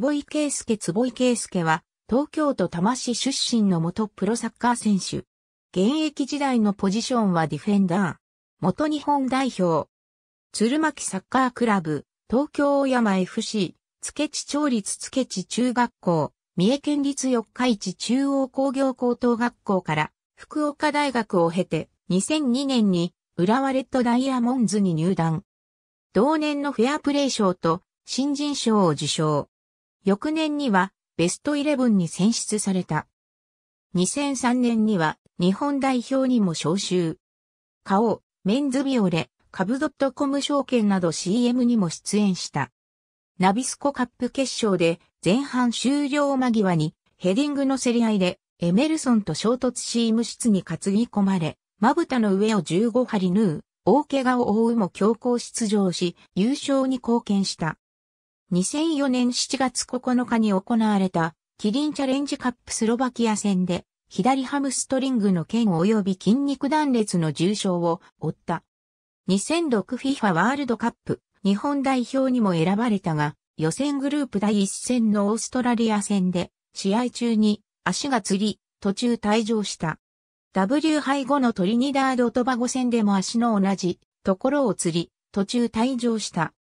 坪井圭介坪井圭介は、東京都多摩市出身の元プロサッカー選手。現役時代のポジションはディフェンダー。元日本代表。鶴巻サッカークラブ、東京大山 FC、つけち町立けち中学校、三重県立四日市中央工業高等学校から福岡大学を経て2002年に浦和レッドダイヤモンズに入団。同年のフェアプレー賞と新人賞を受賞。翌年にはベストイレブンに選出された。2003年には日本代表にも招集。顔、メンズビオレ、株トコム証券など CM にも出演した。ナビスコカップ決勝で前半終了間際にヘディングの競り合いでエメルソンと衝突し無室に担ぎ込まれ、まぶたの上を15針縫う、大怪我を負うも強行出場し、優勝に貢献した。2004年7月9日に行われたキリンチャレンジカップスロバキア戦で左ハムストリングの剣及び筋肉断裂の重傷を負った。2006FIFA ワールドカップ日本代表にも選ばれたが予選グループ第1戦のオーストラリア戦で試合中に足がつり途中退場した。W 杯後のトリニダード・トバゴ戦でも足の同じところをつり途中退場した。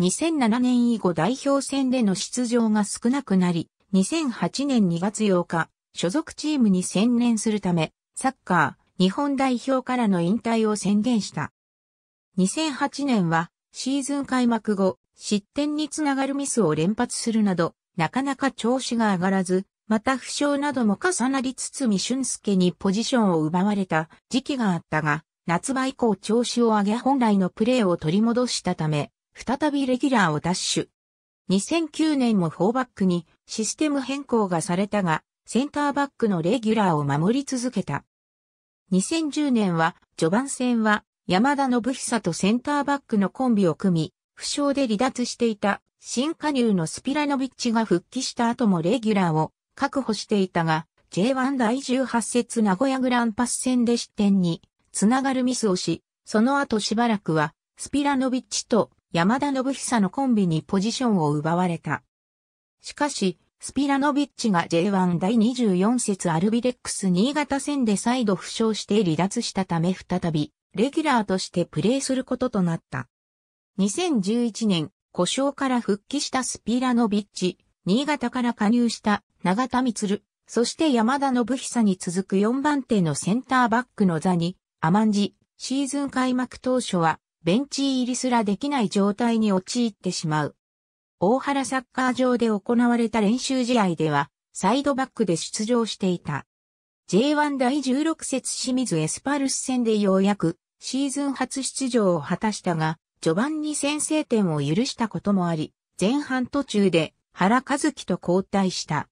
2007年以後代表戦での出場が少なくなり、2008年2月8日、所属チームに専念するため、サッカー、日本代表からの引退を宣言した。2008年は、シーズン開幕後、失点につながるミスを連発するなど、なかなか調子が上がらず、また負傷なども重なりつつみ俊介にポジションを奪われた時期があったが、夏場以降調子を上げ本来のプレーを取り戻したため、再びレギュラーを奪取。2009年も4バックにシステム変更がされたが、センターバックのレギュラーを守り続けた。2010年は、序盤戦は、山田信久とセンターバックのコンビを組み、負傷で離脱していた、新加入のスピラノビッチが復帰した後もレギュラーを確保していたが、J1 第18節名古屋グランパス戦で失点に、つながるミスをし、その後しばらくは、スピラノビッチと山田信久のコンビにポジションを奪われた。しかし、スピラノビッチが J1 第24節アルビレックス新潟戦で再度負傷して離脱したため再び、レギュラーとしてプレーすることとなった。2011年、故障から復帰したスピラノビッチ、新潟から加入した長田光、そして山田信久に続く4番手のセンターバックの座に、アマンジ、シーズン開幕当初はベンチ入りすらできない状態に陥ってしまう。大原サッカー場で行われた練習試合では、サイドバックで出場していた。J1 第16節清水エスパルス戦でようやくシーズン初出場を果たしたが、序盤に先制点を許したこともあり、前半途中で原和樹と交代した。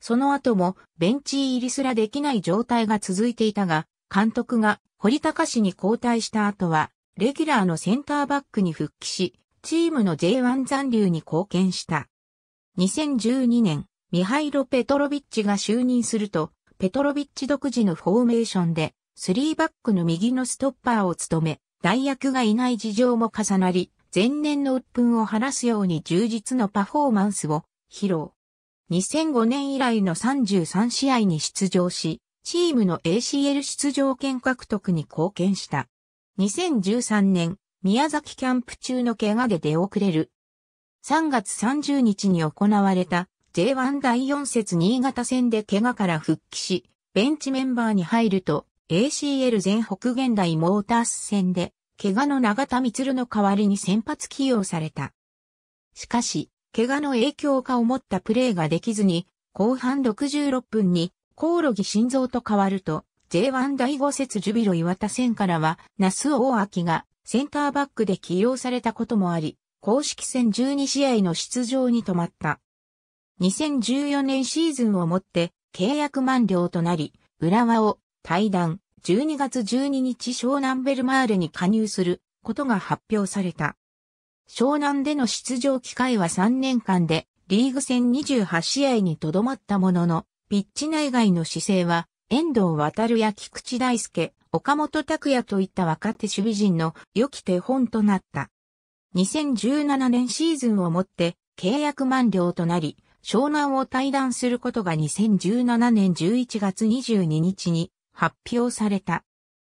その後もベンチ入りすらできない状態が続いていたが、監督が堀高氏に交代した後はレギュラーのセンターバックに復帰し、チームの J1 残留に貢献した。2012年、ミハイロ・ペトロビッチが就任すると、ペトロビッチ独自のフォーメーションで、3バックの右のストッパーを務め、代役がいない事情も重なり、前年の鬱憤を晴らすように充実のパフォーマンスを披露。2005年以来の33試合に出場し、チームの ACL 出場権獲得に貢献した。2013年、宮崎キャンプ中の怪我で出遅れる。3月30日に行われた J1 第4節新潟戦で怪我から復帰し、ベンチメンバーに入ると ACL 全北現代モータース戦で、怪我の長田光の代わりに先発起用された。しかし、怪我の影響か思ったプレーができずに、後半66分に、コオロギ心臓と変わると、J1 第5節ジュビロ岩田戦からは、那須大明がセンターバックで起用されたこともあり、公式戦12試合の出場に止まった。2014年シーズンをもって契約満了となり、浦和を対談12月12日湘南ベルマーレに加入することが発表された。湘南での出場機会は3年間でリーグ戦28試合にとどまったものの、ピッチ内外の姿勢は遠藤渡や菊池大輔、岡本拓也といった若手守備陣の良き手本となった。2017年シーズンをもって契約満了となり、湘南を退団することが2017年11月22日に発表された。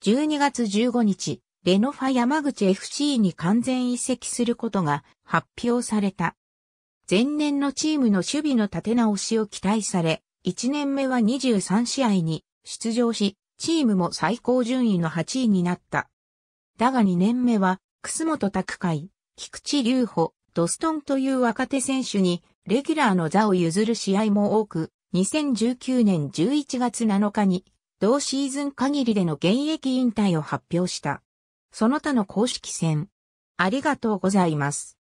12月15日、レノファ山口 FC に完全移籍することが発表された。前年のチームの守備の立て直しを期待され、1年目は23試合に出場し、チームも最高順位の8位になった。だが2年目は、楠本拓海、菊池隆穂、ドストンという若手選手に、レギュラーの座を譲る試合も多く、2019年11月7日に、同シーズン限りでの現役引退を発表した。その他の公式戦。ありがとうございます。